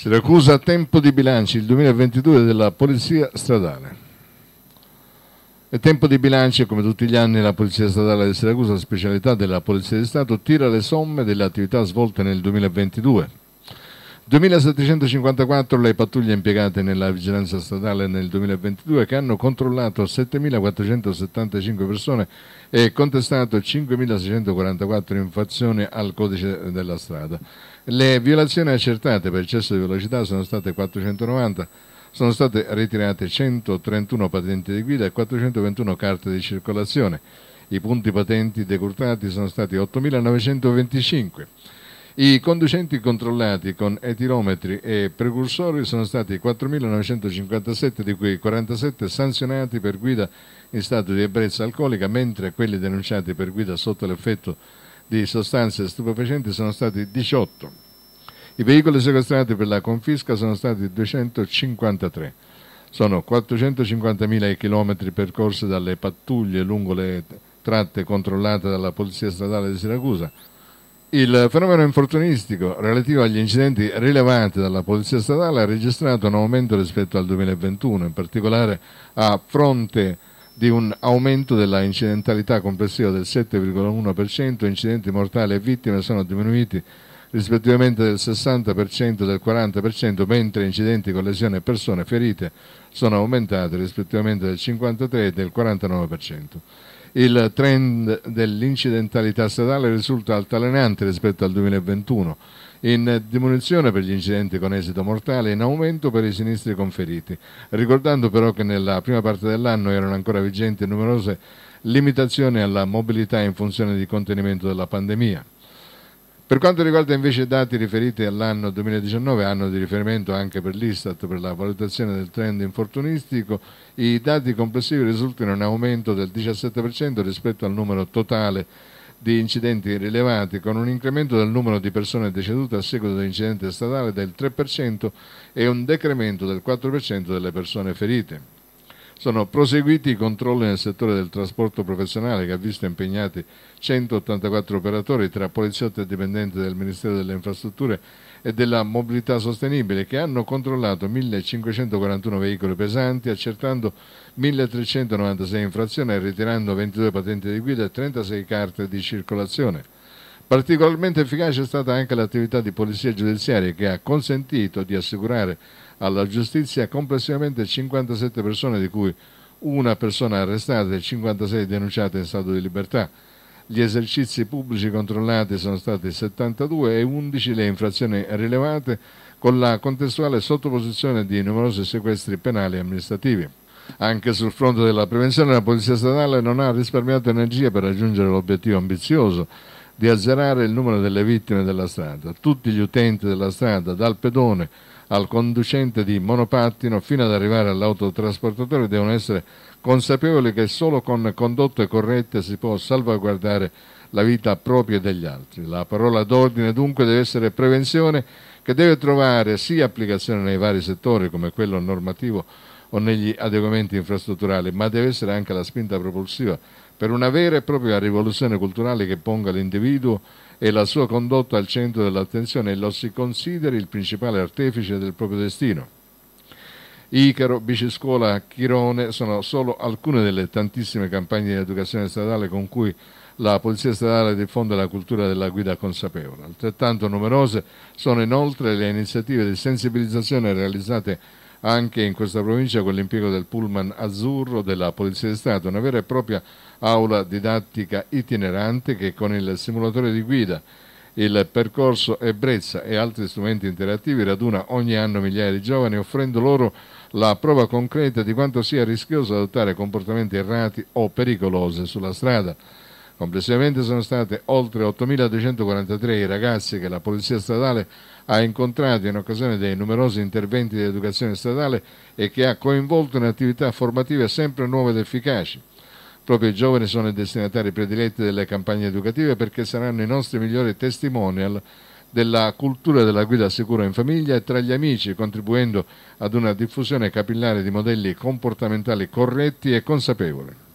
Siracusa tempo di bilanci il 2022 della Polizia Stradale. È tempo di bilancio, come tutti gli anni, la Polizia Stradale di Siracusa, specialità della Polizia di Stato, tira le somme delle attività svolte nel 2022 2.754 le pattuglie impiegate nella vigilanza statale nel 2022 che hanno controllato 7.475 persone e contestato 5.644 infrazioni al codice della strada. Le violazioni accertate per eccesso di velocità sono state 490, sono state ritirate 131 patenti di guida e 421 carte di circolazione. I punti patenti decurtati sono stati 8.925. I conducenti controllati con etilometri e precursori sono stati 4.957, di cui 47 sanzionati per guida in stato di ebbrezza alcolica, mentre quelli denunciati per guida sotto l'effetto di sostanze stupefacenti sono stati 18. I veicoli sequestrati per la confisca sono stati 253. Sono 450.000 i chilometri percorsi dalle pattuglie lungo le tratte controllate dalla Polizia Stradale di Siracusa, il fenomeno infortunistico relativo agli incidenti rilevati dalla Polizia Statale ha registrato un aumento rispetto al 2021, in particolare a fronte di un aumento della incidentalità complessiva del 7,1%, incidenti mortali e vittime sono diminuiti rispettivamente del 60% e del 40%, mentre incidenti con lesioni e persone ferite sono aumentati rispettivamente del 53% e del 49%. Il trend dell'incidentalità stradale risulta altalenante rispetto al 2021, in diminuzione per gli incidenti con esito mortale e in aumento per i sinistri conferiti, ricordando però che nella prima parte dell'anno erano ancora vigenti numerose limitazioni alla mobilità in funzione di contenimento della pandemia. Per quanto riguarda invece i dati riferiti all'anno 2019, anno di riferimento anche per l'Istat per la valutazione del trend infortunistico, i dati complessivi risultano in un aumento del 17% rispetto al numero totale di incidenti rilevati, con un incremento del numero di persone decedute a seguito dell'incidente stradale del 3% e un decremento del 4% delle persone ferite. Sono proseguiti i controlli nel settore del trasporto professionale che ha visto impegnati 184 operatori tra poliziotti e dipendenti del Ministero delle Infrastrutture e della Mobilità Sostenibile che hanno controllato 1.541 veicoli pesanti, accertando 1.396 infrazioni e ritirando 22 patenti di guida e 36 carte di circolazione. Particolarmente efficace è stata anche l'attività di polizia giudiziaria che ha consentito di assicurare alla giustizia complessivamente 57 persone di cui una persona arrestata e 56 denunciate in stato di libertà. Gli esercizi pubblici controllati sono stati 72 e 11 le infrazioni rilevate con la contestuale sottoposizione di numerosi sequestri penali e amministrativi. Anche sul fronte della prevenzione la Polizia Statale non ha risparmiato energie per raggiungere l'obiettivo ambizioso di azzerare il numero delle vittime della strada. Tutti gli utenti della strada, dal pedone al conducente di monopattino fino ad arrivare all'autotrasportatore, devono essere consapevoli che solo con condotte corrette si può salvaguardare la vita propria degli altri. La parola d'ordine dunque deve essere prevenzione che deve trovare sia applicazione nei vari settori come quello normativo o negli adeguamenti infrastrutturali, ma deve essere anche la spinta propulsiva per una vera e propria rivoluzione culturale che ponga l'individuo e la sua condotta al centro dell'attenzione e lo si consideri il principale artefice del proprio destino. Icaro, Biciscuola, Chirone sono solo alcune delle tantissime campagne di educazione stradale con cui la Polizia Stradale diffonde la cultura della guida consapevole. Altrettanto numerose sono inoltre le iniziative di sensibilizzazione realizzate anche in questa provincia con l'impiego del pullman azzurro della Polizia di Stato, una vera e propria aula didattica itinerante che con il simulatore di guida, il percorso ebbrezza e altri strumenti interattivi raduna ogni anno migliaia di giovani offrendo loro la prova concreta di quanto sia rischioso adottare comportamenti errati o pericolosi sulla strada. Complessivamente sono state oltre 8.243 i ragazzi che la Polizia Stradale ha incontrato in occasione dei numerosi interventi di educazione stradale e che ha coinvolto in attività formative sempre nuove ed efficaci. Proprio i giovani sono i destinatari prediletti delle campagne educative perché saranno i nostri migliori testimonial della cultura della guida sicura in famiglia e tra gli amici, contribuendo ad una diffusione capillare di modelli comportamentali corretti e consapevoli.